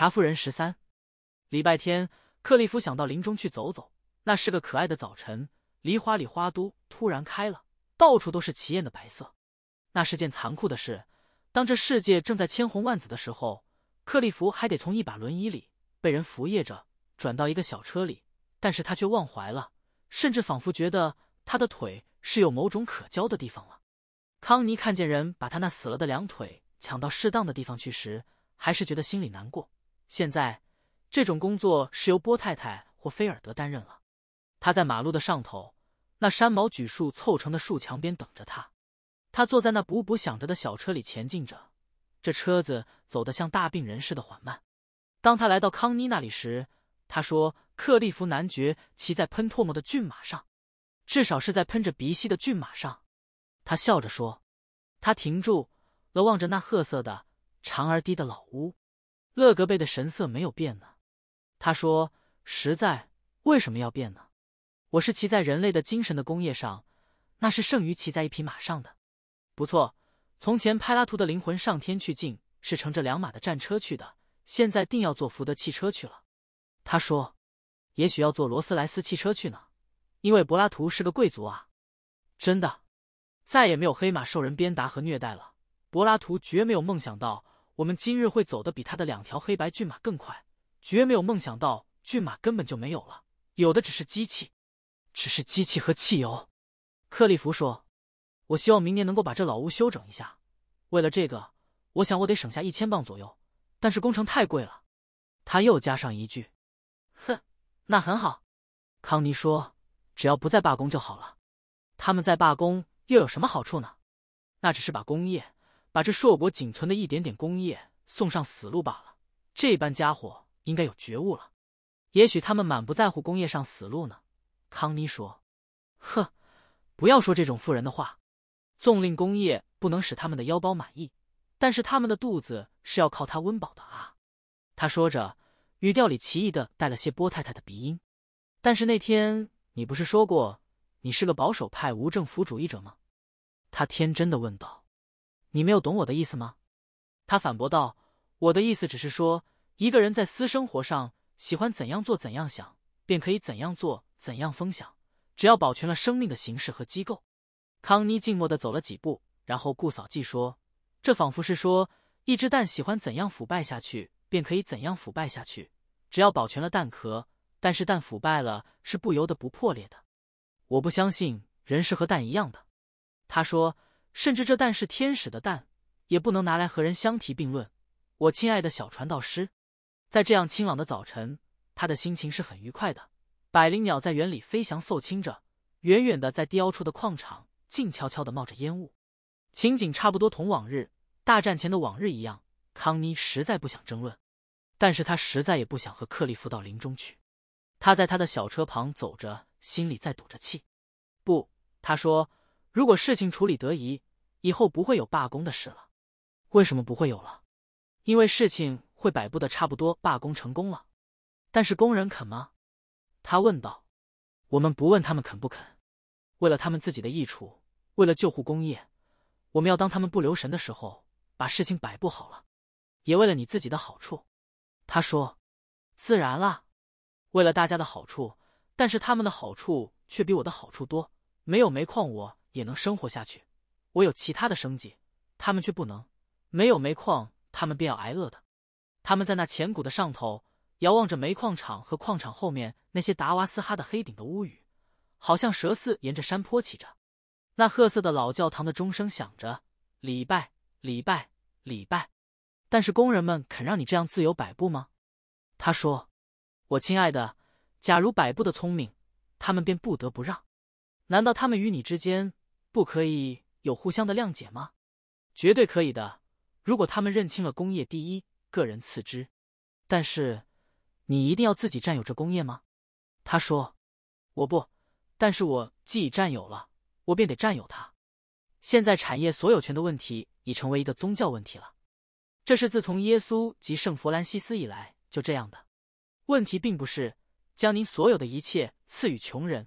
查夫人十三，礼拜天，克利夫想到林中去走走。那是个可爱的早晨，梨花里花都突然开了，到处都是奇艳的白色。那是件残酷的事。当这世界正在千红万紫的时候，克利夫还得从一把轮椅里被人扶掖着转到一个小车里，但是他却忘怀了，甚至仿佛觉得他的腿是有某种可交的地方了。康妮看见人把他那死了的两腿抢到适当的地方去时，还是觉得心里难过。现在，这种工作是由波太太或菲尔德担任了。他在马路的上头，那山毛榉树凑成的树墙边等着他。他坐在那补补响着的小车里前进着，这车子走得像大病人似的缓慢。当他来到康妮那里时，他说：“克利夫男爵骑在喷唾沫的骏马上，至少是在喷着鼻息的骏马上。”他笑着说。他停住了，望着那褐色的长而低的老屋。勒格贝的神色没有变呢，他说：“实在为什么要变呢？我是骑在人类的精神的工业上，那是胜于骑在一匹马上的。不错，从前柏拉图的灵魂上天去境是乘着两马的战车去的，现在定要坐福德汽车去了。”他说：“也许要坐罗斯莱斯汽车去呢，因为柏拉图是个贵族啊。”真的，再也没有黑马受人鞭打和虐待了。柏拉图绝没有梦想到。我们今日会走得比他的两条黑白骏马更快，绝没有梦想到骏马根本就没有了，有的只是机器，只是机器和汽油。克利夫说：“我希望明年能够把这老屋修整一下，为了这个，我想我得省下一千磅左右，但是工程太贵了。”他又加上一句：“哼，那很好。”康妮说：“只要不再罢工就好了，他们在罢工又有什么好处呢？那只是把工业。”把这硕果仅存的一点点工业送上死路罢了。这般家伙应该有觉悟了。也许他们满不在乎工业上死路呢。康妮说：“呵，不要说这种妇人的话。纵令工业不能使他们的腰包满意，但是他们的肚子是要靠它温饱的啊。”他说着，语调里奇异的带了些波太太的鼻音。“但是那天你不是说过，你是个保守派无政府主义者吗？”他天真的问道。你没有懂我的意思吗？他反驳道：“我的意思只是说，一个人在私生活上喜欢怎样做怎样想，便可以怎样做怎样分享，只要保全了生命的形式和机构。”康妮静默地走了几步，然后顾嫂继说：“这仿佛是说，一只蛋喜欢怎样腐败下去，便可以怎样腐败下去，只要保全了蛋壳。但是蛋腐败了是不由得不破裂的。我不相信人是和蛋一样的。”他说。甚至这蛋是天使的蛋，也不能拿来和人相提并论。我亲爱的小传道师，在这样清朗的早晨，他的心情是很愉快的。百灵鸟在园里飞翔，肃清着；远远的，在低凹处的矿场，静悄悄的冒着烟雾，情景差不多同往日大战前的往日一样。康妮实在不想争论，但是她实在也不想和克利夫到林中去。他在他的小车旁走着，心里在堵着气。不，他说。如果事情处理得宜，以后不会有罢工的事了。为什么不会有了？因为事情会摆布的差不多，罢工成功了。但是工人肯吗？他问道。我们不问他们肯不肯。为了他们自己的益处，为了救护工业，我们要当他们不留神的时候，把事情摆布好了。也为了你自己的好处，他说。自然啦，为了大家的好处，但是他们的好处却比我的好处多。没有煤矿，我。也能生活下去。我有其他的生计，他们却不能。没有煤矿，他们便要挨饿的。他们在那浅谷的上头，遥望着煤矿场和矿场后面那些达瓦斯哈的黑顶的屋宇，好像蛇似沿着山坡起着。那褐色的老教堂的钟声响着，礼拜，礼拜，礼拜。但是工人们肯让你这样自由摆布吗？他说：“我亲爱的，假如摆布的聪明，他们便不得不让。难道他们与你之间？”不可以有互相的谅解吗？绝对可以的。如果他们认清了工业第一，个人次之，但是你一定要自己占有这工业吗？他说：“我不，但是我既已占有了，我便得占有它。现在产业所有权的问题已成为一个宗教问题了。这是自从耶稣及圣弗兰西斯以来就这样的。问题并不是将您所有的一切赐予穷人，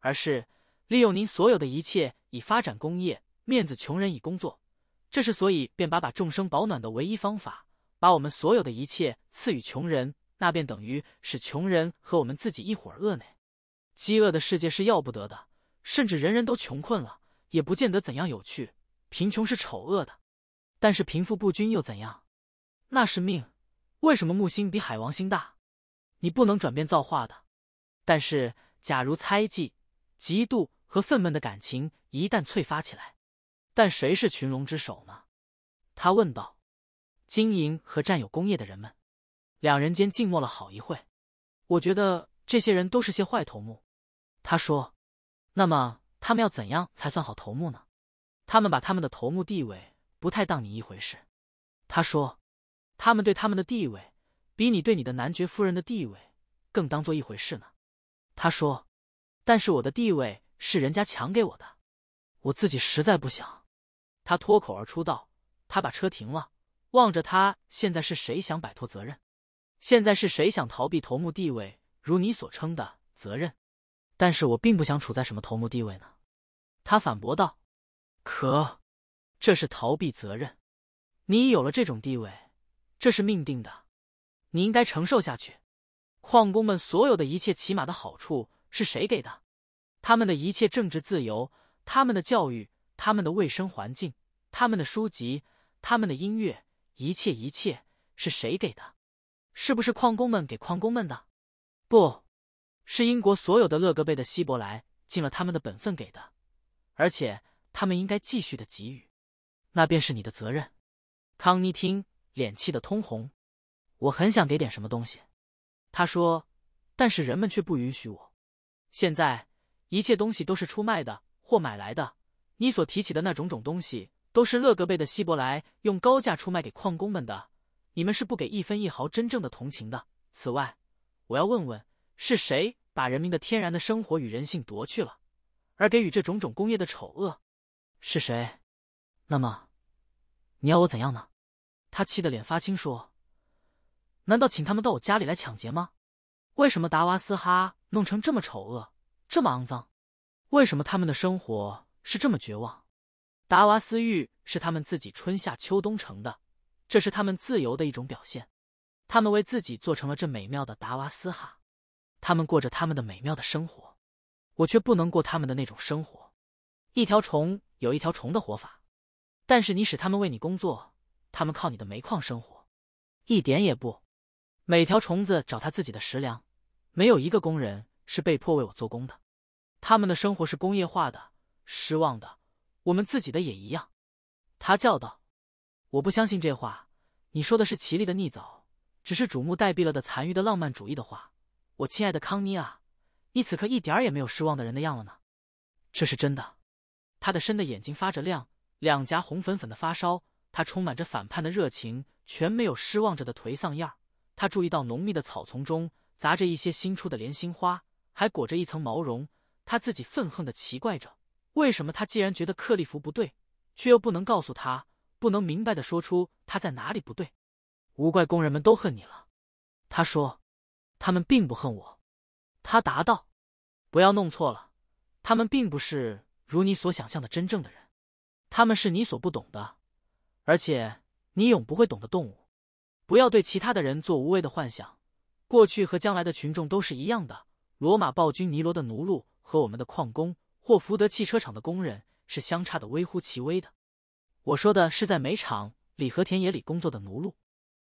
而是……”利用您所有的一切以发展工业，面子穷人以工作，这是所以便把把众生保暖的唯一方法。把我们所有的一切赐予穷人，那便等于使穷人和我们自己一伙饿呢。饥饿的世界是要不得的，甚至人人都穷困了，也不见得怎样有趣。贫穷是丑恶的，但是贫富不均又怎样？那是命。为什么木星比海王星大？你不能转变造化的。但是假如猜忌、嫉妒。和愤懑的感情一旦淬发起来，但谁是群龙之首呢？他问道。经营和占有工业的人们，两人间静默了好一会。我觉得这些人都是些坏头目，他说。那么他们要怎样才算好头目呢？他们把他们的头目地位不太当你一回事，他说。他们对他们的地位，比你对你的男爵夫人的地位更当做一回事呢，他说。但是我的地位。是人家抢给我的，我自己实在不想。他脱口而出道：“他把车停了，望着他。现在是谁想摆脱责任？现在是谁想逃避头目地位？如你所称的责任？但是我并不想处在什么头目地位呢？”他反驳道：“可这是逃避责任。你已有了这种地位，这是命定的。你应该承受下去。矿工们所有的一切起码的好处是谁给的？”他们的一切政治自由，他们的教育，他们的卫生环境，他们的书籍，他们的音乐，一切一切是谁给的？是不是矿工们给矿工们的？不，是英国所有的勒格贝的希伯来尽了他们的本分给的，而且他们应该继续的给予，那便是你的责任。康妮听，脸气得通红。我很想给点什么东西，他说，但是人们却不允许我。现在。一切东西都是出卖的或买来的，你所提起的那种种东西，都是勒格贝的希伯来用高价出卖给矿工们的。你们是不给一分一毫真正的同情的。此外，我要问问，是谁把人民的天然的生活与人性夺去了，而给予这种种工业的丑恶？是谁？那么，你要我怎样呢？他气得脸发青，说：“难道请他们到我家里来抢劫吗？为什么达瓦斯哈弄成这么丑恶？”这么肮脏，为什么他们的生活是这么绝望？达瓦斯玉是他们自己春夏秋冬成的，这是他们自由的一种表现。他们为自己做成了这美妙的达瓦斯哈，他们过着他们的美妙的生活，我却不能过他们的那种生活。一条虫有一条虫的活法，但是你使他们为你工作，他们靠你的煤矿生活，一点也不。每条虫子找他自己的食粮，没有一个工人。是被迫为我做工的，他们的生活是工业化的，失望的。我们自己的也一样，他叫道：“我不相信这话。你说的是奇丽的逆走，只是瞩目待毙了的残余的浪漫主义的话。我亲爱的康妮啊，你此刻一点也没有失望的人的样了呢。这是真的。”他的深的眼睛发着亮，两颊红粉粉的发烧，他充满着反叛的热情，全没有失望着的颓丧样。他注意到浓密的草丛中杂着一些新出的莲心花。还裹着一层毛绒，他自己愤恨的奇怪着，为什么他既然觉得克利夫不对，却又不能告诉他，不能明白的说出他在哪里不对？无怪工人们都恨你了，他说，他们并不恨我，他答道，不要弄错了，他们并不是如你所想象的真正的人，他们是你所不懂的，而且你永不会懂的动物，不要对其他的人做无谓的幻想，过去和将来的群众都是一样的。罗马暴君尼罗的奴奴和我们的矿工或福德汽车厂的工人是相差的微乎其微的。我说的是在煤厂里和田野里工作的奴奴，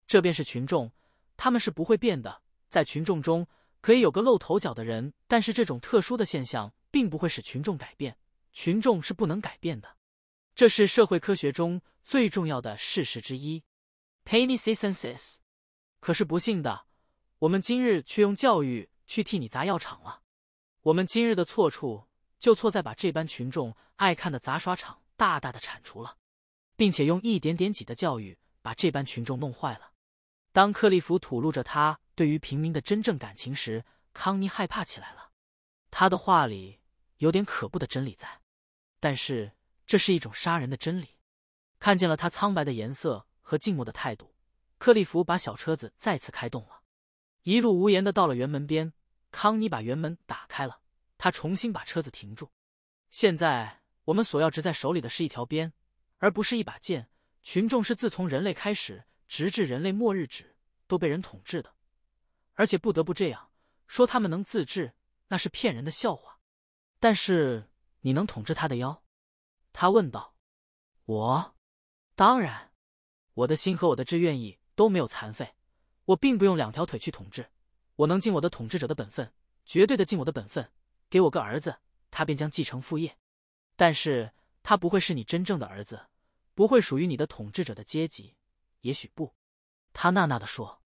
这便是群众，他们是不会变的。在群众中可以有个露头角的人，但是这种特殊的现象并不会使群众改变，群众是不能改变的。这是社会科学中最重要的事实之一。p a y s e says，可是不幸的，我们今日却用教育。去替你砸药厂了。我们今日的错处，就错在把这般群众爱看的杂耍场大大的铲除了，并且用一点点挤的教育把这般群众弄坏了。当克利夫吐露着他对于平民的真正感情时，康妮害怕起来了。他的话里有点可怖的真理在，但是这是一种杀人的真理。看见了他苍白的颜色和静默的态度，克利夫把小车子再次开动了，一路无言的到了园门边。康妮把园门打开了，他重新把车子停住。现在我们所要执在手里的是一条鞭，而不是一把剑。群众是自从人类开始，直至人类末日止，都被人统治的，而且不得不这样说。他们能自治，那是骗人的笑话。但是你能统治他的腰？他问道。我，当然，我的心和我的志愿意都没有残废，我并不用两条腿去统治。我能尽我的统治者的本分，绝对的尽我的本分。给我个儿子，他便将继承父业。但是他不会是你真正的儿子，不会属于你的统治者的阶级。也许不，他呐呐的说：“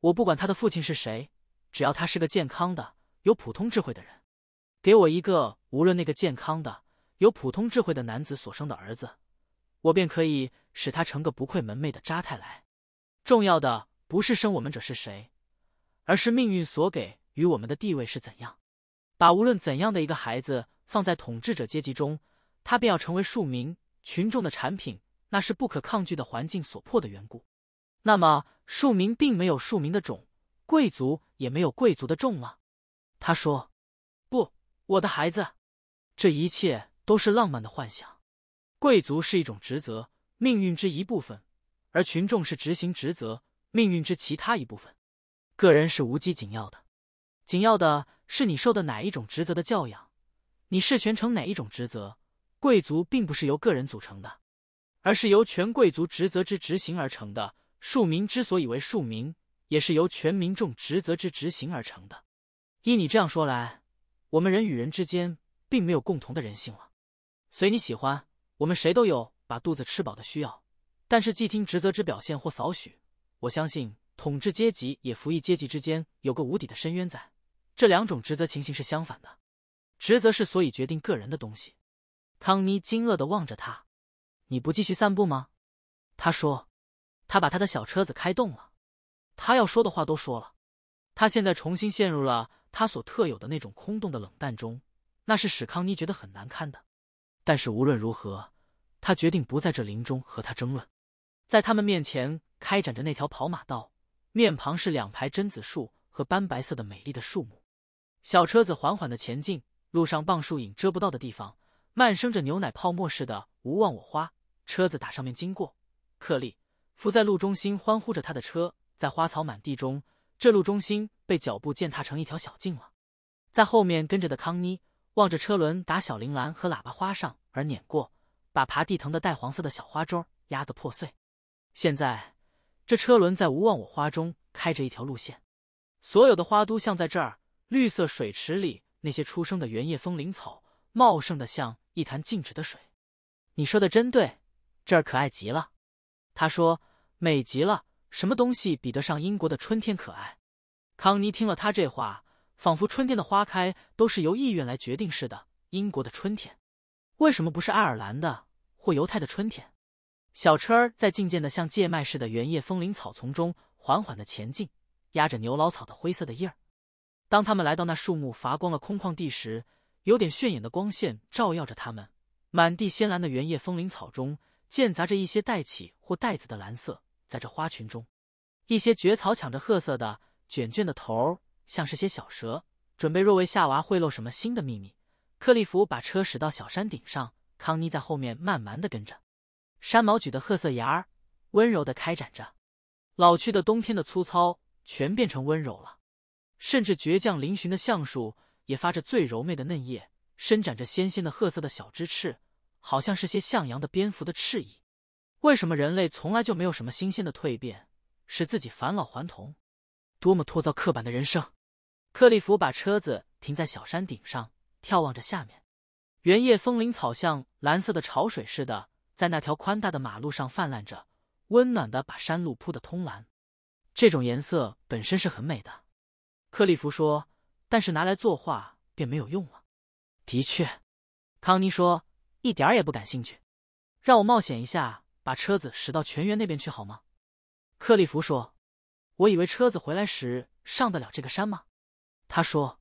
我不管他的父亲是谁，只要他是个健康的、有普通智慧的人。给我一个无论那个健康的、有普通智慧的男子所生的儿子，我便可以使他成个不愧门楣的扎太来。重要的不是生我们者是谁。”而是命运所给予我们的地位是怎样？把无论怎样的一个孩子放在统治者阶级中，他便要成为庶民群众的产品，那是不可抗拒的环境所迫的缘故。那么，庶民并没有庶民的种，贵族也没有贵族的种吗？他说：“不，我的孩子，这一切都是浪漫的幻想。贵族是一种职责，命运之一部分；而群众是执行职责，命运之其他一部分。”个人是无机紧要的，紧要的是你受的哪一种职责的教养，你是全成哪一种职责？贵族并不是由个人组成的，而是由全贵族职责之执行而成的。庶民之所以为庶民，也是由全民众职责之执行而成的。依你这样说来，我们人与人之间并没有共同的人性了。随你喜欢，我们谁都有把肚子吃饱的需要，但是既听职责之表现或少许，我相信。统治阶级也服役阶级之间有个无底的深渊在，这两种职责情形是相反的，职责是所以决定个人的东西。康妮惊愕地望着他：“你不继续散步吗？”他说：“他把他的小车子开动了。他要说的话都说了。他现在重新陷入了他所特有的那种空洞的冷淡中，那是使康妮觉得很难堪的。但是无论如何，他决定不在这林中和他争论，在他们面前开展着那条跑马道。”面庞是两排榛子树和斑白色的美丽的树木，小车子缓缓地前进，路上棒树影遮不到的地方，漫生着牛奶泡沫似的无望我花。车子打上面经过，克利伏在路中心欢呼着他的车在花草满地中，这路中心被脚步践踏成一条小径了。在后面跟着的康妮望着车轮打小铃兰和喇叭花上而碾过，把爬地藤的淡黄色的小花桩压得破碎。现在。这车轮在无望我花中开着一条路线，所有的花都像在这儿绿色水池里那些出生的原叶风铃草，茂盛的像一潭静止的水。你说的真对，这儿可爱极了。他说，美极了，什么东西比得上英国的春天可爱？康妮听了他这话，仿佛春天的花开都是由意愿来决定似的。英国的春天，为什么不是爱尔兰的或犹太的春天？小车儿在渐渐的像芥麦似的原叶风铃草丛中缓缓的前进，压着牛老草的灰色的叶儿。当他们来到那树木发光了空旷地时，有点炫眼的光线照耀着他们，满地鲜蓝的原叶风铃草中间杂着一些带起或带子的蓝色。在这花群中，一些蕨草抢着褐色的卷卷的头，像是些小蛇，准备若为夏娃贿赂什么新的秘密。克利夫把车驶到小山顶上，康妮在后面慢慢的跟着。山毛榉的褐色芽儿温柔的开展着，老去的冬天的粗糙全变成温柔了，甚至倔强嶙峋的橡树也发着最柔媚的嫩叶，伸展着纤纤的褐色的小枝翅，好像是些向阳的蝙蝠的翅翼。为什么人类从来就没有什么新鲜的蜕变，使自己返老还童？多么拖造刻板的人生！克利夫把车子停在小山顶上，眺望着下面，原叶、风铃草像蓝色的潮水似的。在那条宽大的马路上泛滥着，温暖的把山路铺得通蓝。这种颜色本身是很美的，克利夫说。但是拿来作画便没有用了。的确，康妮说，一点也不感兴趣。让我冒险一下，把车子驶到泉源那边去好吗？克利夫说。我以为车子回来时上得了这个山吗？他说。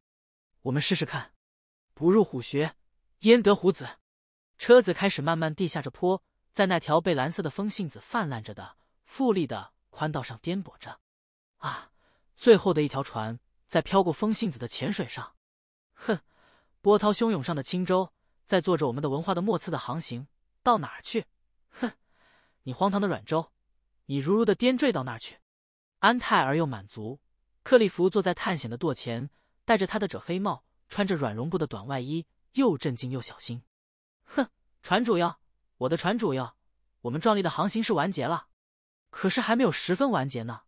我们试试看。不入虎穴，焉得虎子。车子开始慢慢地下着坡，在那条被蓝色的风信子泛滥着的富丽的宽道上颠簸着。啊，最后的一条船在飘过风信子的浅水上。哼，波涛汹涌上的轻舟在做着我们的文化的末次的航行，到哪儿去？哼，你荒唐的软舟，你如如的颠坠到那儿去？安泰而又满足，克利夫坐在探险的舵前，戴着他的褶黑帽，穿着软绒布的短外衣，又震惊又小心。哼，船主哟，我的船主哟，我们壮丽的航行是完结了，可是还没有十分完结呢。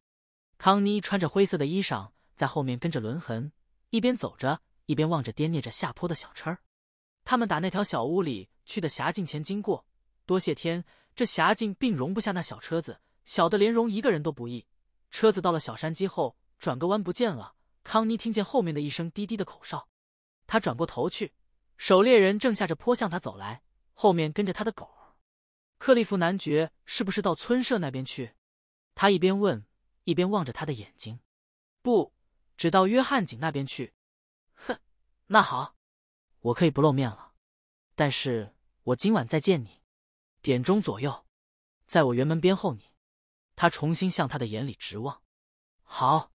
康妮穿着灰色的衣裳，在后面跟着轮痕，一边走着，一边望着颠聂着下坡的小车。他们打那条小屋里去的峡径前经过，多谢天，这峡径并容不下那小车子，小的连容一个人都不易。车子到了小山鸡后，转个弯不见了。康妮听见后面的一声低低的口哨，她转过头去。守猎人正下着坡向他走来，后面跟着他的狗。克利夫男爵是不是到村舍那边去？他一边问，一边望着他的眼睛。不，只到约翰井那边去。哼，那好，我可以不露面了。但是我今晚再见你，点钟左右，在我辕门边候你。他重新向他的眼里直望。好，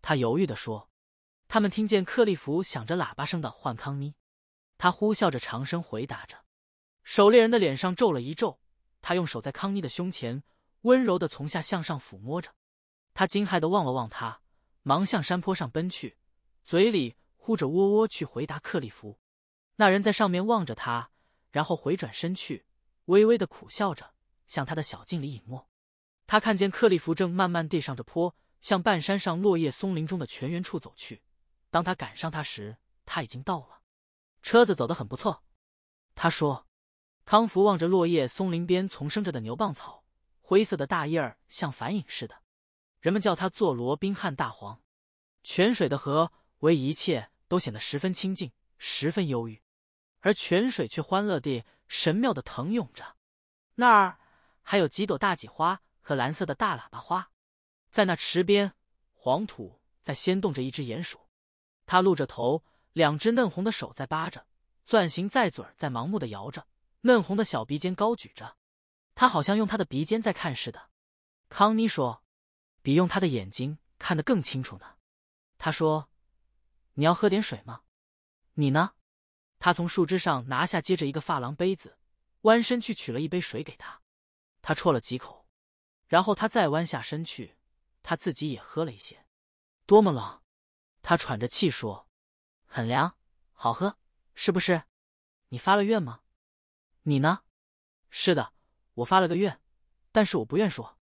他犹豫地说。他们听见克利夫响着喇叭声的唤康妮。他呼啸着，长声回答着。守猎人的脸上皱了一皱，他用手在康妮的胸前温柔的从下向上抚摸着。他惊骇的望了望他，忙向山坡上奔去，嘴里呼着“喔喔”去回答克利夫。那人在上面望着他，然后回转身去，微微的苦笑着向他的小径里隐没。他看见克利夫正慢慢地上着坡，向半山上落叶松林中的泉源处走去。当他赶上他时，他已经到了。车子走得很不错，他说：“康福望着落叶松林边丛生着的牛蒡草，灰色的大叶儿像反影似的。人们叫它做罗宾汉大黄。泉水的河为一切都显得十分清静，十分忧郁，而泉水却欢乐地神妙的腾涌着。那儿还有几朵大戟花和蓝色的大喇叭花，在那池边，黄土在掀动着一只鼹鼠，它露着头。”两只嫩红的手在扒着，钻形在嘴儿在盲目的摇着，嫩红的小鼻尖高举着，他好像用他的鼻尖在看似的。康妮说：“比用他的眼睛看得更清楚呢。”他说：“你要喝点水吗？你呢？”他从树枝上拿下接着一个发廊杯子，弯身去取了一杯水给他。他啜了几口，然后他再弯下身去，他自己也喝了一些。多么冷！他喘着气说。很凉，好喝，是不是？你发了愿吗？你呢？是的，我发了个愿，但是我不愿说。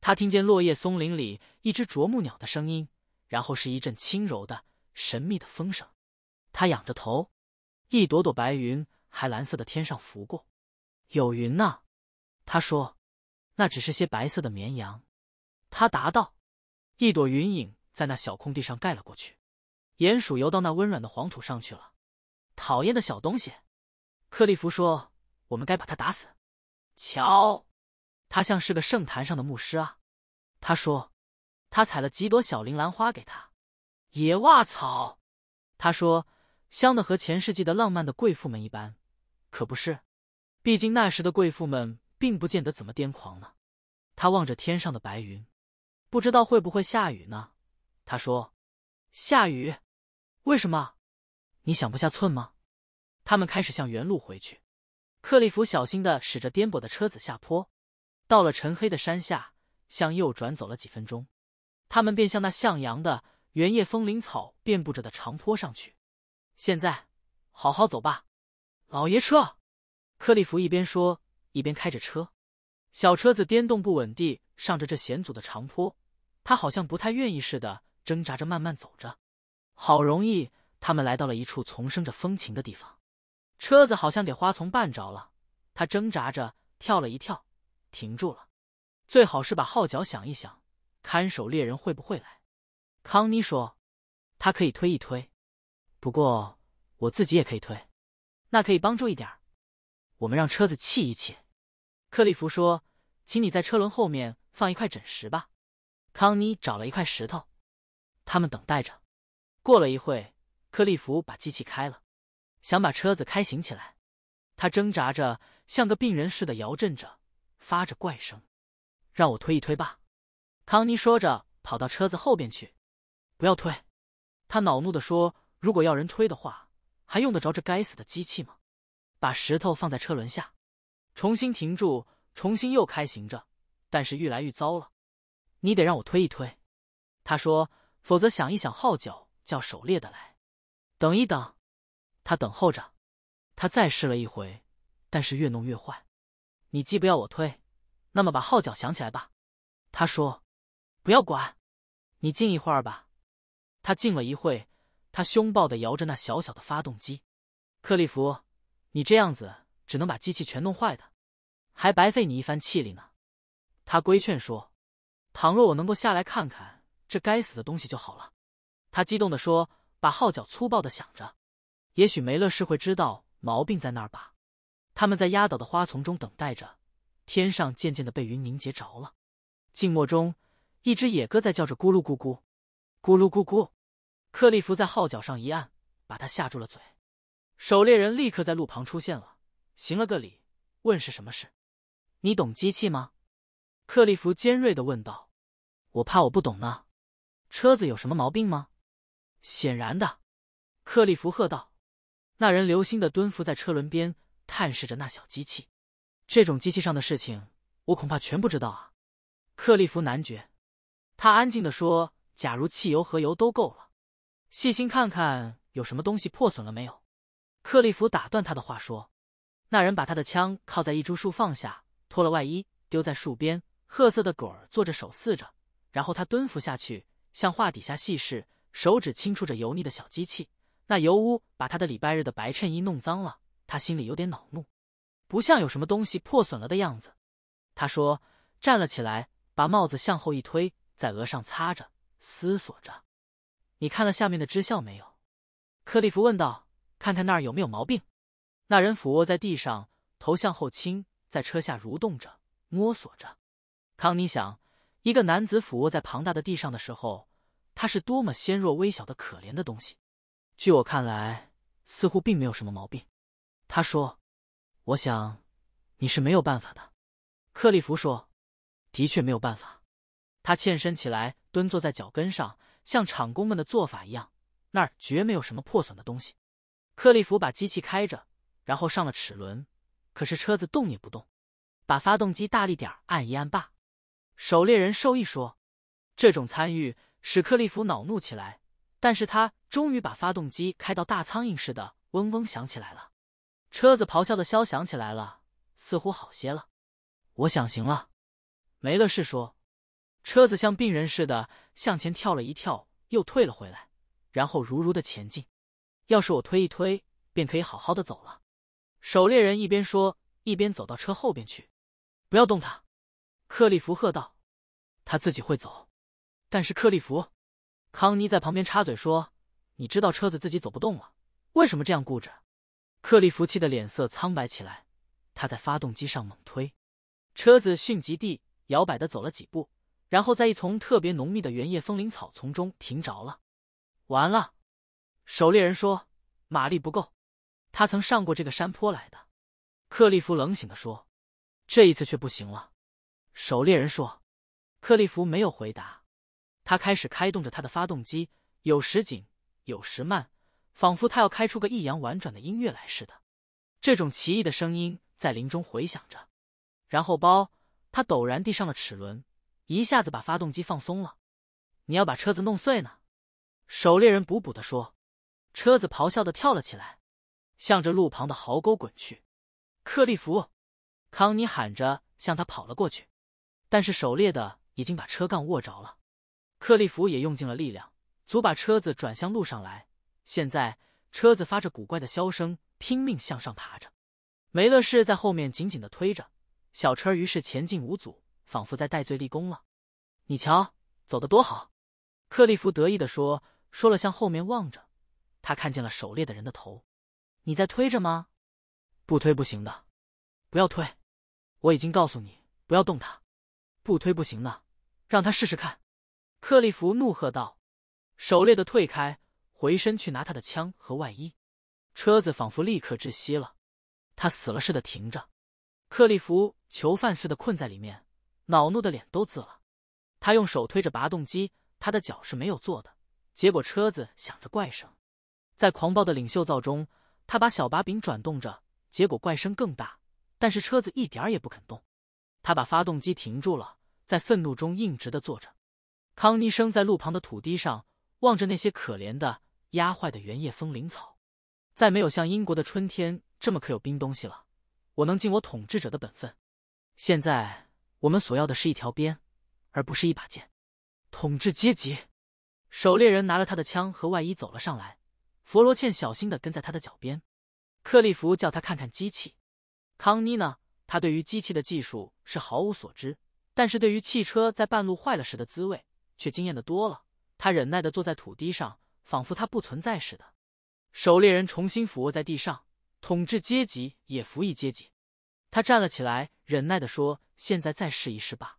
他听见落叶松林里一只啄木鸟的声音，然后是一阵轻柔的、神秘的风声。他仰着头，一朵朵白云还蓝色的天上拂过。有云呢？他说，那只是些白色的绵羊。他答道，一朵云影在那小空地上盖了过去。鼹鼠游到那温软的黄土上去了，讨厌的小东西，克利夫说：“我们该把他打死。”瞧，他像是个圣坛上的牧师啊。他说：“他采了几朵小铃兰花给他。”野袜草，他说：“香的和前世纪的浪漫的贵妇们一般，可不是？毕竟那时的贵妇们并不见得怎么癫狂呢。”他望着天上的白云，不知道会不会下雨呢？他说：“下雨。”为什么？你想不下寸吗？他们开始向原路回去。克利夫小心的驶着颠簸的车子下坡。到了沉黑的山下，向右转，走了几分钟，他们便向那向阳的原叶风铃草遍布着的长坡上去。现在，好好走吧，老爷车。克利夫一边说，一边开着车。小车子颠动不稳地上着这险阻的长坡，他好像不太愿意似的，挣扎着慢慢走着。好容易，他们来到了一处丛生着风情的地方。车子好像给花丛绊着了，他挣扎着跳了一跳，停住了。最好是把号角响一响，看守猎人会不会来。康妮说：“他可以推一推，不过我自己也可以推。”那可以帮助一点。我们让车子气一气。克利夫说：“请你在车轮后面放一块枕石吧。”康妮找了一块石头。他们等待着。过了一会，克利夫把机器开了，想把车子开行起来。他挣扎着，像个病人似的摇震着，发着怪声：“让我推一推吧。”康妮说着，跑到车子后边去。“不要推！”他恼怒的说，“如果要人推的话，还用得着这该死的机器吗？”把石头放在车轮下，重新停住，重新又开行着，但是愈来愈糟了。“你得让我推一推。”他说，“否则响一响号角。”叫狩猎的来，等一等。他等候着，他再试了一回，但是越弄越坏。你既不要我推，那么把号角响起来吧。他说：“不要管，你静一会儿吧。”他静了一会他凶暴的摇着那小小的发动机。克利夫，你这样子只能把机器全弄坏的，还白费你一番气力呢。他规劝说：“倘若我能够下来看看这该死的东西就好了。”他激动地说：“把号角粗暴的响着，也许梅勒是会知道毛病在那儿吧。”他们在压倒的花丛中等待着，天上渐渐的被云凝结着了。静默中，一只野鸽在叫着“咕噜咕咕，咕噜咕咕。”克利夫在号角上一按，把他吓住了嘴。守猎人立刻在路旁出现了，行了个礼，问：“是什么事？”“你懂机器吗？”克利夫尖锐的问道。“我怕我不懂呢。”“车子有什么毛病吗？”显然的，克利夫喝道：“那人留心的蹲伏在车轮边，探视着那小机器。这种机器上的事情，我恐怕全不知道啊。”克利夫男爵，他安静的说：“假如汽油和油都够了，细心看看有什么东西破损了没有。”克利夫打断他的话说：“那人把他的枪靠在一株树放下，脱了外衣丢在树边，褐色的狗儿做着手撕着，然后他蹲伏下去，向画底下细视。”手指轻触着油腻的小机器，那油污把他的礼拜日的白衬衣弄脏了。他心里有点恼怒，不像有什么东西破损了的样子。他说：“站了起来，把帽子向后一推，在额上擦着，思索着。”“你看了下面的支效没有？”克利夫问道。“看看那儿有没有毛病。”那人俯卧在地上，头向后倾，在车下蠕动着，摸索着。康妮想：一个男子俯卧在庞大的地上的时候。它是多么纤弱、微小的可怜的东西，据我看来，似乎并没有什么毛病。他说：“我想你是没有办法的。”克利夫说：“的确没有办法。”他欠身起来，蹲坐在脚跟上，像厂工们的做法一样，那儿绝没有什么破损的东西。克利夫把机器开着，然后上了齿轮，可是车子动也不动。把发动机大力点按一按吧，狩猎人受益说：“这种参与。”使克利夫恼怒起来，但是他终于把发动机开到大苍蝇似的嗡嗡响起来了，车子咆哮的啸响起来了，似乎好些了。我想行了，没了事说，车子像病人似的向前跳了一跳，又退了回来，然后如如的前进。要是我推一推，便可以好好的走了。守猎人一边说，一边走到车后边去。不要动它，克利夫喝道，他自己会走。但是克利夫，康妮在旁边插嘴说：“你知道车子自己走不动了，为什么这样固执？”克利夫气得脸色苍白起来，他在发动机上猛推，车子迅疾地摇摆的走了几步，然后在一丛特别浓密的原叶风铃草丛中停着了。完了，狩猎人说：“马力不够。”他曾上过这个山坡来的。克利夫冷醒的说：“这一次却不行了。”狩猎人说，克利夫没有回答。他开始开动着他的发动机，有时紧，有时慢，仿佛他要开出个抑扬婉转的音乐来似的。这种奇异的声音在林中回响着。然后包他陡然递上了齿轮，一下子把发动机放松了。你要把车子弄碎呢？守猎人补补的说。车子咆哮的跳了起来，向着路旁的壕沟滚去。克利夫，康妮喊着向他跑了过去，但是狩猎的已经把车杠握着了。克利夫也用尽了力量，足把车子转向路上来。现在车子发着古怪的箫声，拼命向上爬着。梅勒士在后面紧紧的推着小车，于是前进无阻，仿佛在戴罪立功了。你瞧，走得多好！克利夫得意的说，说了向后面望着，他看见了狩猎的人的头。你在推着吗？不推不行的。不要推，我已经告诉你不要动他。不推不行的，让他试试看。克利夫怒喝道：“狩猎的退开，回身去拿他的枪和外衣。”车子仿佛立刻窒息了，他死了似的停着。克利夫囚犯似的困在里面，恼怒的脸都紫了。他用手推着拔动机，他的脚是没有坐的。结果车子响着怪声，在狂暴的领袖造中，他把小把柄转动着，结果怪声更大。但是车子一点儿也不肯动。他把发动机停住了，在愤怒中硬直的坐着。康妮生在路旁的土地上，望着那些可怜的压坏的原叶风铃草。再没有像英国的春天这么可有冰东西了。我能尽我统治者的本分。现在我们所要的是一条鞭，而不是一把剑。统治阶级。守猎人拿了他的枪和外衣走了上来。弗罗茜小心的跟在他的脚边。克利夫叫他看看机器。康妮呢？他对于机器的技术是毫无所知，但是对于汽车在半路坏了时的滋味。却惊艳的多了。他忍耐的坐在土地上，仿佛他不存在似的。狩猎人重新俯卧在地上，统治阶级也服役阶级。他站了起来，忍耐的说：“现在再试一试吧。”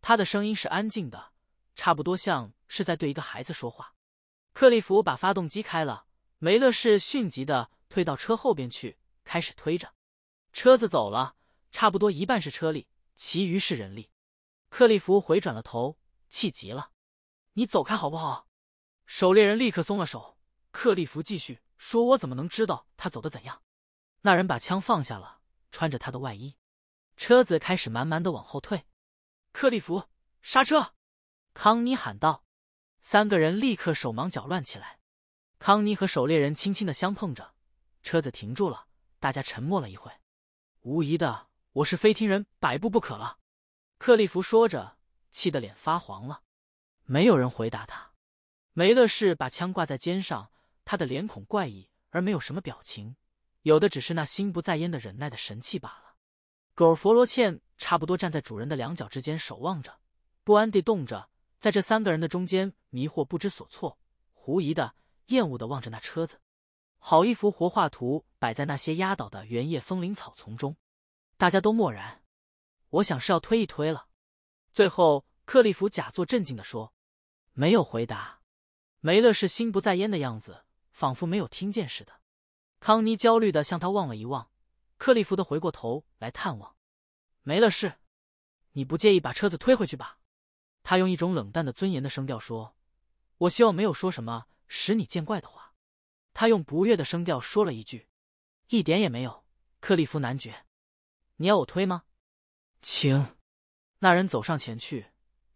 他的声音是安静的，差不多像是在对一个孩子说话。克利夫把发动机开了，梅勒士迅疾的退到车后边去，开始推着车子走了。差不多一半是车力，其余是人力。克利夫回转了头，气急了。你走开好不好？狩猎人立刻松了手。克利夫继续说：“我怎么能知道他走的怎样？”那人把枪放下了，穿着他的外衣。车子开始慢慢的往后退。克利夫，刹车！康妮喊道。三个人立刻手忙脚乱起来。康妮和狩猎人轻轻的相碰着，车子停住了。大家沉默了一会。无疑的，我是非听人摆布不可了。克利夫说着，气得脸发黄了。没有人回答他。梅勒士把枪挂在肩上，他的脸孔怪异而没有什么表情，有的只是那心不在焉的忍耐的神气罢了。狗佛罗茜差不多站在主人的两脚之间守望着，不安地动着，在这三个人的中间迷惑不知所措，狐疑的、厌恶的望着那车子。好一幅活画图摆在那些压倒的原野风铃、草丛中。大家都默然。我想是要推一推了。最后，克利夫假作镇静地说。没有回答，梅勒是心不在焉的样子，仿佛没有听见似的。康妮焦虑的向他望了一望，克利夫的回过头来探望。梅勒是，你不介意把车子推回去吧？他用一种冷淡的尊严的声调说：“我希望没有说什么使你见怪的话。”他用不悦的声调说了一句：“一点也没有。”克利夫男爵，你要我推吗？请。那人走上前去，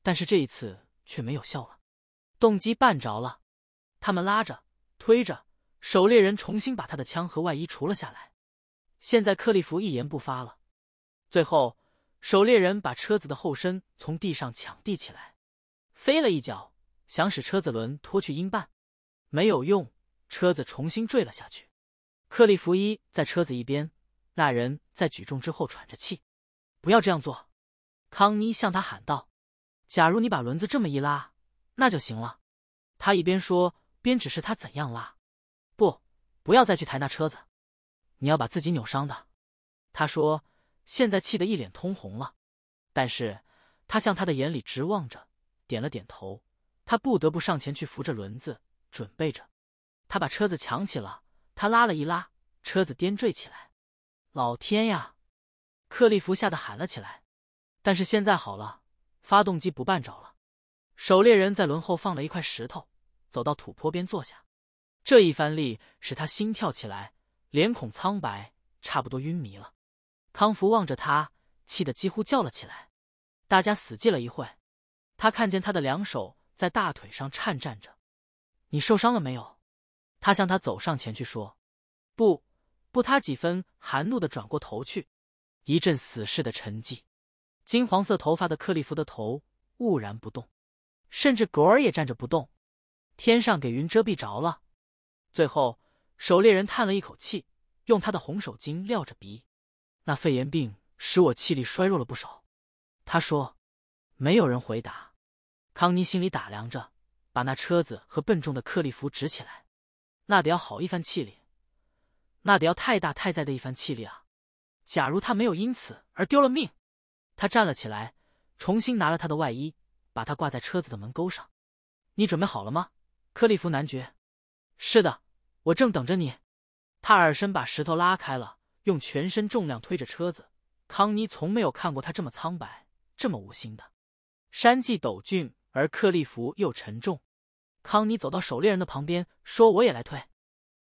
但是这一次却没有笑了。动机绊着了，他们拉着、推着，狩猎人重新把他的枪和外衣除了下来。现在克利夫一言不发了。最后，狩猎人把车子的后身从地上抢地起来，飞了一脚，想使车子轮拖去英半，没有用，车子重新坠了下去。克利夫一在车子一边，那人在举重之后喘着气：“不要这样做。”康妮向他喊道：“假如你把轮子这么一拉。”那就行了，他一边说边指示他怎样拉，不，不要再去抬那车子，你要把自己扭伤的。他说，现在气得一脸通红了，但是他向他的眼里直望着，点了点头。他不得不上前去扶着轮子，准备着。他把车子抢起了，他拉了一拉，车子颠坠起来。老天呀！克利夫吓得喊了起来。但是现在好了，发动机不绊着了。狩猎人在轮后放了一块石头，走到土坡边坐下。这一番力使他心跳起来，脸孔苍白，差不多晕迷了。康福望着他，气得几乎叫了起来。大家死寂了一会，他看见他的两手在大腿上颤颤着。“你受伤了没有？”他向他走上前去说。“不，不。”他几分含怒的转过头去。一阵死似的沉寂。金黄色头发的克利夫的头兀然不动。甚至狗儿也站着不动，天上给云遮蔽着了。最后，狩猎人叹了一口气，用他的红手巾撩着鼻。那肺炎病使我气力衰弱了不少。他说：“没有人回答。”康妮心里打量着，把那车子和笨重的克利夫支起来。那得要好一番气力，那得要太大太在的一番气力啊！假如他没有因此而丢了命，他站了起来，重新拿了他的外衣。把它挂在车子的门钩上，你准备好了吗，克利夫男爵？是的，我正等着你。帕尔森把石头拉开了，用全身重量推着车子。康妮从没有看过他这么苍白，这么无心的。山既陡峻，而克利夫又沉重。康妮走到狩猎人的旁边，说：“我也来推。”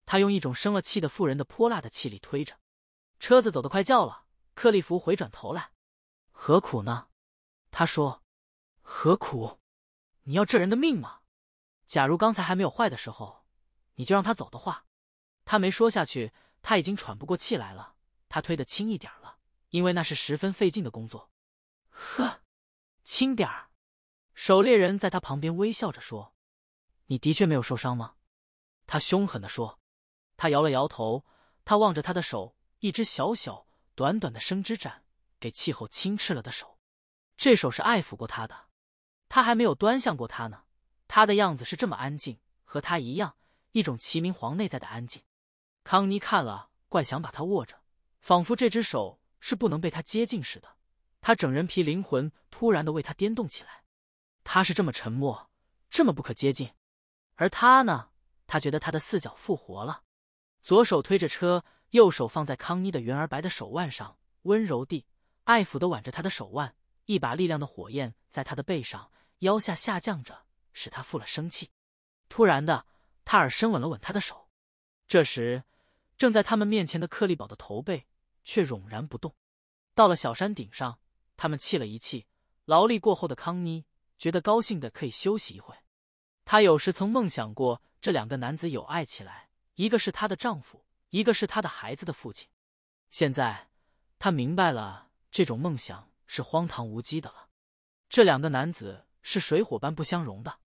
他用一种生了气的妇人的泼辣的气力推着车子，走得快叫了。克利夫回转头来：“何苦呢？”他说。何苦？你要这人的命吗？假如刚才还没有坏的时候，你就让他走的话，他没说下去，他已经喘不过气来了。他推的轻一点了，因为那是十分费劲的工作。呵，轻点儿。狩猎人在他旁边微笑着说：“你的确没有受伤吗？”他凶狠的说。他摇了摇头。他望着他的手，一只小小、短短的生枝斩，给气候轻斥了的手。这手是爱抚过他的。他还没有端详过他呢，他的样子是这么安静，和他一样，一种齐明皇内在的安静。康妮看了，怪想把他握着，仿佛这只手是不能被他接近似的。他整人皮灵魂突然的为他颠动起来。他是这么沉默，这么不可接近，而他呢，他觉得他的四脚复活了，左手推着车，右手放在康妮的圆而白的手腕上，温柔地、爱抚的挽着他的手腕，一把力量的火焰在他的背上。腰下下降着，使他负了生气。突然的，泰尔伸吻了吻他的手。这时，正在他们面前的克利堡的头背却仍然不动。到了小山顶上，他们气了一气，劳力过后的康妮觉得高兴的可以休息一会。她有时曾梦想过这两个男子有爱起来，一个是她的丈夫，一个是她的孩子的父亲。现在她明白了这种梦想是荒唐无稽的了。这两个男子。是水火般不相容的，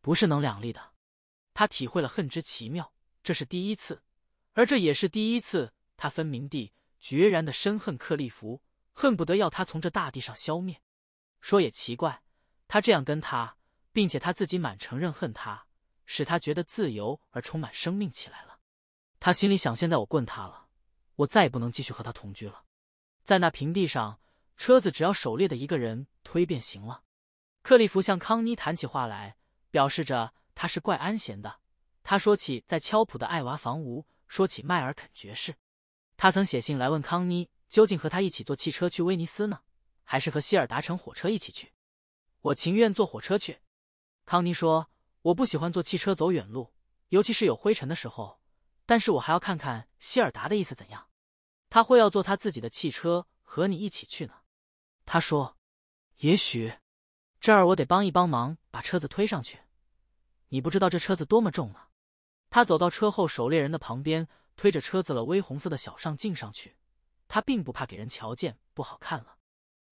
不是能两立的。他体会了恨之奇妙，这是第一次，而这也是第一次。他分明地、决然的深恨克利夫，恨不得要他从这大地上消灭。说也奇怪，他这样跟他，并且他自己满承认恨他，使他觉得自由而充满生命起来了。他心里想：现在我棍他了，我再也不能继续和他同居了。在那平地上，车子只要狩猎的一个人推便行了。克利夫向康妮谈起话来，表示着他是怪安闲的。他说起在丘普的艾娃房屋，说起迈尔肯爵士，他曾写信来问康妮究竟和他一起坐汽车去威尼斯呢，还是和希尔达乘火车一起去。我情愿坐火车去，康妮说。我不喜欢坐汽车走远路，尤其是有灰尘的时候。但是我还要看看希尔达的意思怎样。他会要坐他自己的汽车和你一起去呢，他说。也许。这儿我得帮一帮忙，把车子推上去。你不知道这车子多么重吗？他走到车后守猎人的旁边，推着车子了微红色的小上镜上去。他并不怕给人瞧见不好看了。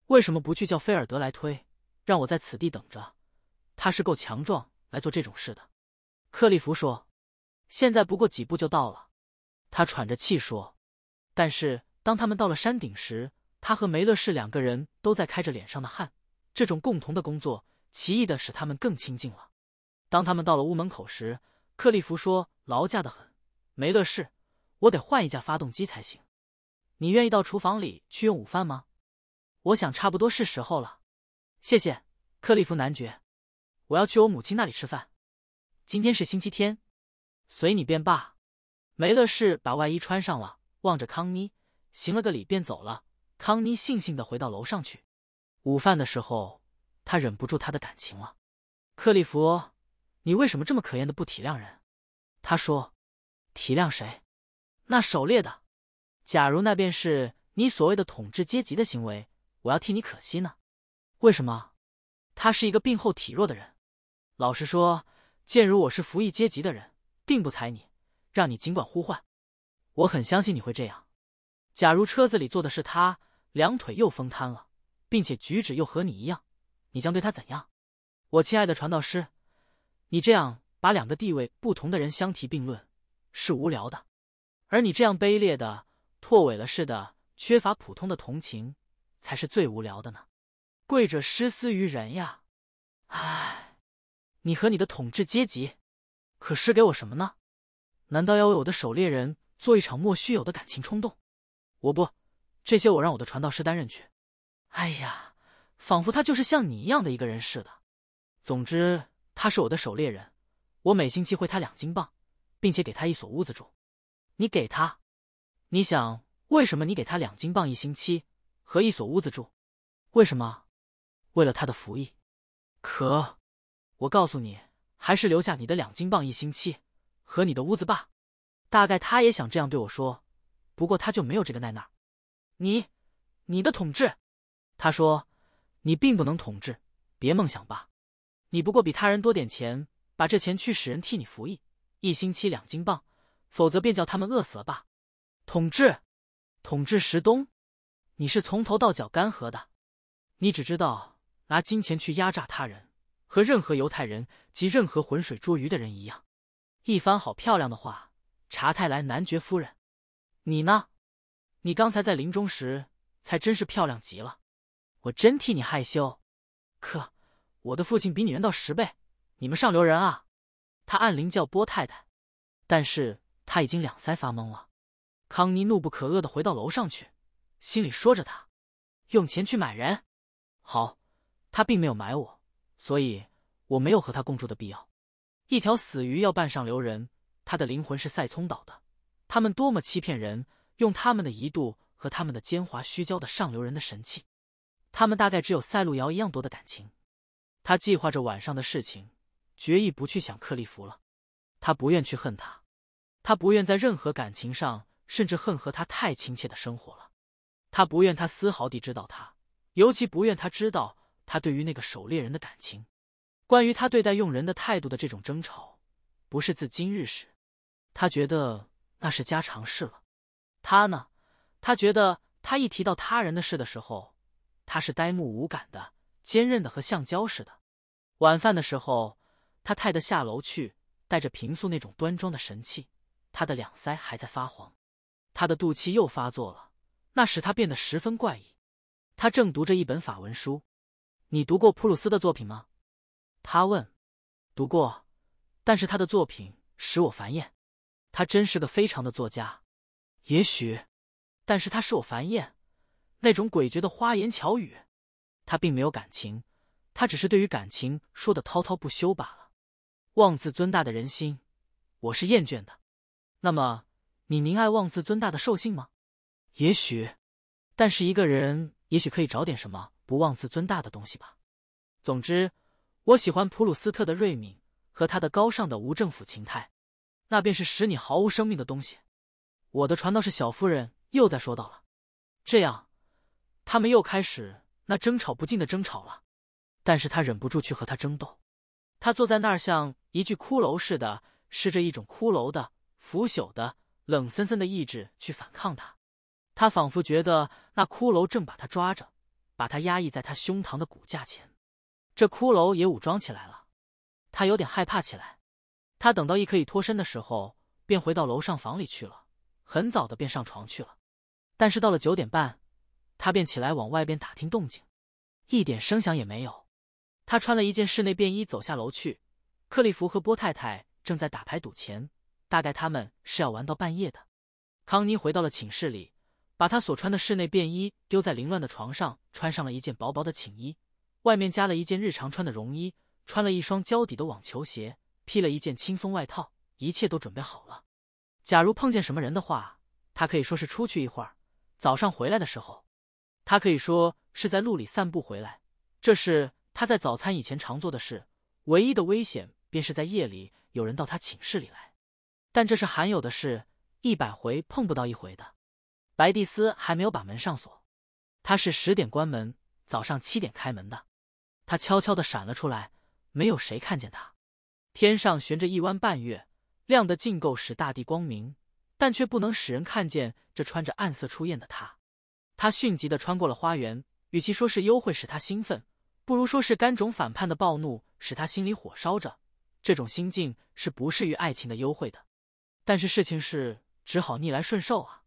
为什么不去叫菲尔德来推，让我在此地等着？他是够强壮来做这种事的。克利夫说：“现在不过几步就到了。”他喘着气说。但是当他们到了山顶时，他和梅勒士两个人都在开着脸上的汗。这种共同的工作，奇异的使他们更亲近了。当他们到了屋门口时，克利夫说：“劳驾的很，梅勒士，我得换一架发动机才行。你愿意到厨房里去用午饭吗？我想差不多是时候了。”谢谢，克利夫男爵。我要去我母亲那里吃饭。今天是星期天，随你便罢。梅勒士把外衣穿上了，望着康妮，行了个礼，便走了。康妮悻悻的回到楼上去。午饭的时候，他忍不住他的感情了。克利夫，你为什么这么可厌的不体谅人？他说：“体谅谁？那狩猎的。假如那便是你所谓的统治阶级的行为，我要替你可惜呢。为什么？他是一个病后体弱的人。老实说，假如我是服役阶级的人，并不睬你，让你尽管呼唤。我很相信你会这样。假如车子里坐的是他，两腿又疯瘫了。”并且举止又和你一样，你将对他怎样？我亲爱的传道师，你这样把两个地位不同的人相提并论是无聊的，而你这样卑劣的、拓尾了似的、缺乏普通的同情，才是最无聊的呢。贵者失思于人呀！唉，你和你的统治阶级，可施给我什么呢？难道要为我的狩猎人做一场莫须有的感情冲动？我不，这些我让我的传道师担任去。哎呀，仿佛他就是像你一样的一个人似的。总之，他是我的狩猎人，我每星期会他两斤棒，并且给他一所屋子住。你给他，你想为什么？你给他两斤棒一星期和一所屋子住，为什么？为了他的服役。可，我告诉你，还是留下你的两斤棒一星期和你的屋子吧。大概他也想这样对我说，不过他就没有这个奈那。你，你的统治。他说：“你并不能统治，别梦想吧。你不过比他人多点钱，把这钱去使人替你服役，一星期两斤镑，否则便叫他们饿死了吧。统治，统治石东，你是从头到脚干涸的，你只知道拿金钱去压榨他人，和任何犹太人及任何浑水捉鱼的人一样。一番好漂亮的话，查泰莱男爵夫人，你呢？你刚才在林中时，才真是漂亮极了。”我真替你害羞，可我的父亲比你人道十倍。你们上流人啊，他暗灵叫波太太，但是他已经两腮发懵了。康妮怒不可遏的回到楼上去，心里说着：“他用钱去买人，好，他并没有买我，所以我没有和他共住的必要。一条死鱼要半上流人，他的灵魂是塞聪岛的。他们多么欺骗人，用他们的一度和他们的奸猾虚焦的上流人的神器。”他们大概只有赛路遥一样多的感情。他计划着晚上的事情，决意不去想克利夫了。他不愿去恨他，他不愿在任何感情上，甚至恨和他太亲切的生活了。他不愿他丝毫地知道他，尤其不愿他知道他对于那个狩猎人的感情。关于他对待佣人的态度的这种争吵，不是自今日始。他觉得那是家常事了。他呢？他觉得他一提到他人的事的时候。他是呆木无感的，坚韧的和橡胶似的。晚饭的时候，他泰地下楼去，带着平素那种端庄的神气。他的两腮还在发黄，他的肚气又发作了，那使他变得十分怪异。他正读着一本法文书。你读过普鲁斯的作品吗？他问。读过，但是他的作品使我烦厌。他真是个非常的作家。也许，但是他使我烦厌。那种诡谲的花言巧语，他并没有感情，他只是对于感情说的滔滔不休罢了。妄自尊大的人心，我是厌倦的。那么，你宁爱妄自尊大的兽性吗？也许，但是一个人也许可以找点什么不妄自尊大的东西吧。总之，我喜欢普鲁斯特的瑞敏和他的高尚的无政府情态，那便是使你毫无生命的东西。我的船倒是小夫人又在说到了，这样。他们又开始那争吵不尽的争吵了，但是他忍不住去和他争斗。他坐在那儿，像一具骷髅似的，施着一种骷髅的腐朽的冷森森的意志去反抗他。他仿佛觉得那骷髅正把他抓着，把他压抑在他胸膛的骨架前。这骷髅也武装起来了，他有点害怕起来。他等到一可以脱身的时候，便回到楼上房里去了，很早的便上床去了。但是到了九点半。他便起来往外边打听动静，一点声响也没有。他穿了一件室内便衣走下楼去。克利夫和波太太正在打牌赌钱，大概他们是要玩到半夜的。康妮回到了寝室里，把她所穿的室内便衣丢在凌乱的床上，穿上了一件薄薄的寝衣，外面加了一件日常穿的绒衣，穿了一双胶底的网球鞋，披了一件轻松外套，一切都准备好了。假如碰见什么人的话，他可以说是出去一会儿，早上回来的时候。他可以说是在路里散步回来，这是他在早餐以前常做的事。唯一的危险便是在夜里有人到他寝室里来，但这是罕有的事，一百回碰不到一回的。白蒂斯还没有把门上锁，他是十点关门，早上七点开门的。他悄悄地闪了出来，没有谁看见他。天上悬着一弯半月，亮得尽够使大地光明，但却不能使人看见这穿着暗色出艳的他。他迅疾的穿过了花园，与其说是幽会使他兴奋，不如说是甘种反叛的暴怒使他心里火烧着。这种心境是不适于爱情的幽会的，但是事情是只好逆来顺受啊。